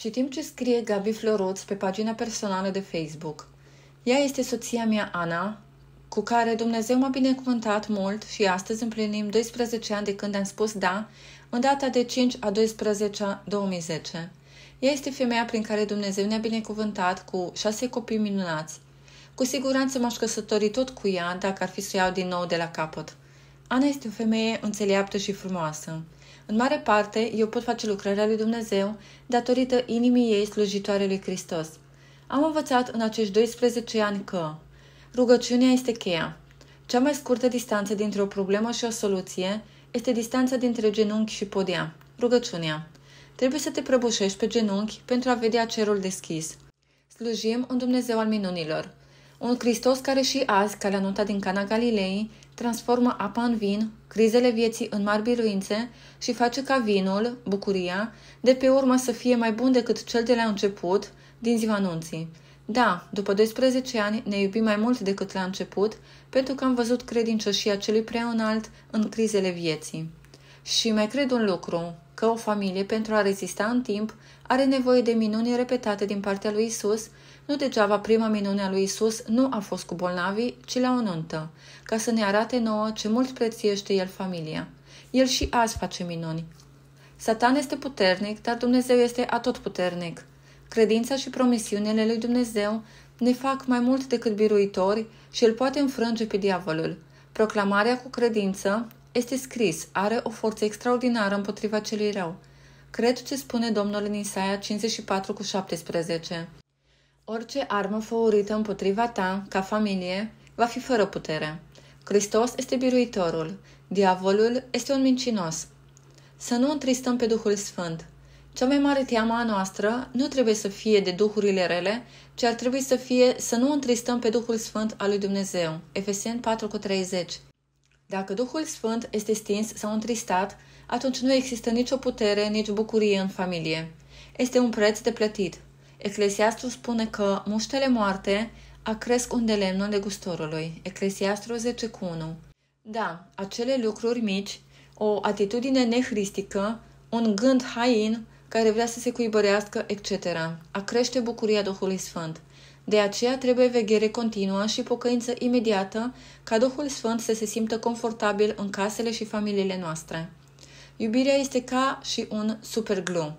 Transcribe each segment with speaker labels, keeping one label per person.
Speaker 1: Citim ce scrie Gabi Floroț pe pagina personală de Facebook. Ea este soția mea, Ana, cu care Dumnezeu m-a binecuvântat mult și astăzi împlinim 12 ani de când am spus da, în data de 5 a 12 -a 2010. Ea este femeia prin care Dumnezeu ne-a binecuvântat cu șase copii minunați. Cu siguranță m-aș căsători tot cu ea dacă ar fi să o iau din nou de la capăt. Ana este o femeie înțeleaptă și frumoasă. În mare parte, eu pot face lucrarea lui Dumnezeu datorită inimii ei slujitoare lui Hristos. Am învățat în acești 12 ani că rugăciunea este cheia. Cea mai scurtă distanță dintre o problemă și o soluție este distanța dintre genunchi și podea, rugăciunea. Trebuie să te prăbușești pe genunchi pentru a vedea cerul deschis. Slujim un Dumnezeu al minunilor. Un Hristos care și azi, ca la nota din Cana Galilei, transformă apa în vin, crizele vieții în mari biruințe și face ca vinul, bucuria, de pe urmă să fie mai bun decât cel de la început, din ziua anunții. Da, după 12 ani ne iubim mai mult decât la început, pentru că am văzut credincioșia celui prea înalt în crizele vieții. Și mai cred un lucru, că o familie, pentru a rezista în timp, are nevoie de minuni repetate din partea lui Isus. Nu degeaba prima minune a lui Isus nu a fost cu bolnavii, ci la o nuntă, ca să ne arate nouă ce mult prețiește el familia. El și azi face minuni. Satan este puternic, dar Dumnezeu este atotputernic. Credința și promisiunile lui Dumnezeu ne fac mai mult decât biruitori și îl poate înfrânge pe diavolul. Proclamarea cu credință este scris, are o forță extraordinară împotriva celui rău. Cred ce spune Domnul în Isaia 54 cu 17. Orice armă făurită împotriva ta, ca familie, va fi fără putere. Hristos este biruitorul, diavolul este un mincinos. Să nu întristăm pe Duhul Sfânt. Cea mai mare teamă a noastră nu trebuie să fie de duhurile rele, ci ar trebui să fie să nu întristăm pe Duhul Sfânt al lui Dumnezeu. Efesien 4 cu 30. Dacă Duhul Sfânt este stins sau întristat, atunci nu există nicio putere, nici bucurie în familie. Este un preț de plătit. Eclesiastul spune că muștele moarte acresc cresc unde lemnul de gustorului. Eclesiastul 10 cu 1. Da, acele lucruri mici, o atitudine nehristică, un gând hain care vrea să se cuibărească, etc. A crește bucuria Duhului Sfânt. De aceea trebuie veghere continuă și pocăință imediată ca Duhul Sfânt să se simtă confortabil în casele și familiile noastre. Iubirea este ca și un superglu,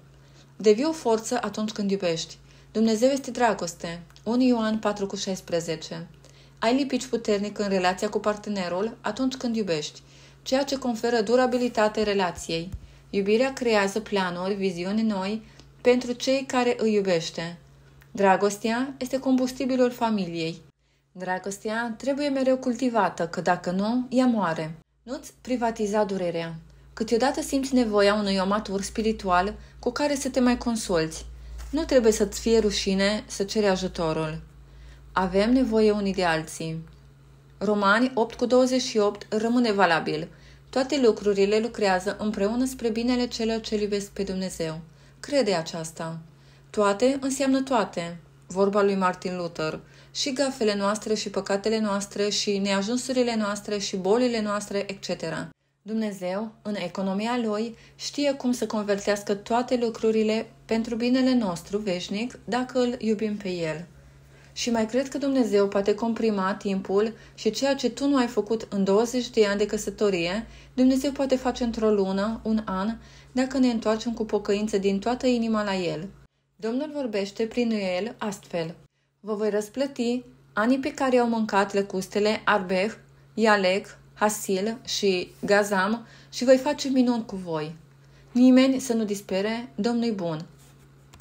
Speaker 1: Devii o forță atunci când iubești. Dumnezeu este dragoste. 1 Ioan 4,16 Ai lipici puternic în relația cu partenerul atunci când iubești, ceea ce conferă durabilitate relației. Iubirea creează planuri, viziuni noi pentru cei care îi iubește. Dragostea este combustibilul familiei. Dragostea trebuie mereu cultivată, că dacă nu, ea moare. Nu-ți privatiza durerea. Câteodată simți nevoia unui om matur spiritual cu care să te mai consulți. Nu trebuie să-ți fie rușine să ceri ajutorul. Avem nevoie unii de alții. Romani 8 cu 28 rămâne valabil. Toate lucrurile lucrează împreună spre binele celor ce iubesc pe Dumnezeu. Crede aceasta. Toate înseamnă toate, vorba lui Martin Luther, și gafele noastre și păcatele noastre și neajunsurile noastre și bolile noastre, etc. Dumnezeu, în economia Lui, știe cum să convertească toate lucrurile pentru binele nostru veșnic dacă îl iubim pe El. Și mai cred că Dumnezeu poate comprima timpul și ceea ce tu nu ai făcut în 20 de ani de căsătorie, Dumnezeu poate face într-o lună, un an, dacă ne întoarcem cu pocăință din toată inima la El – Domnul vorbește prin el astfel. Vă voi răsplăti anii pe care au mâncat lăcustele Arbeh, Ialec, Hasil și Gazam și voi face minuni cu voi. Nimeni să nu dispere domnul bun,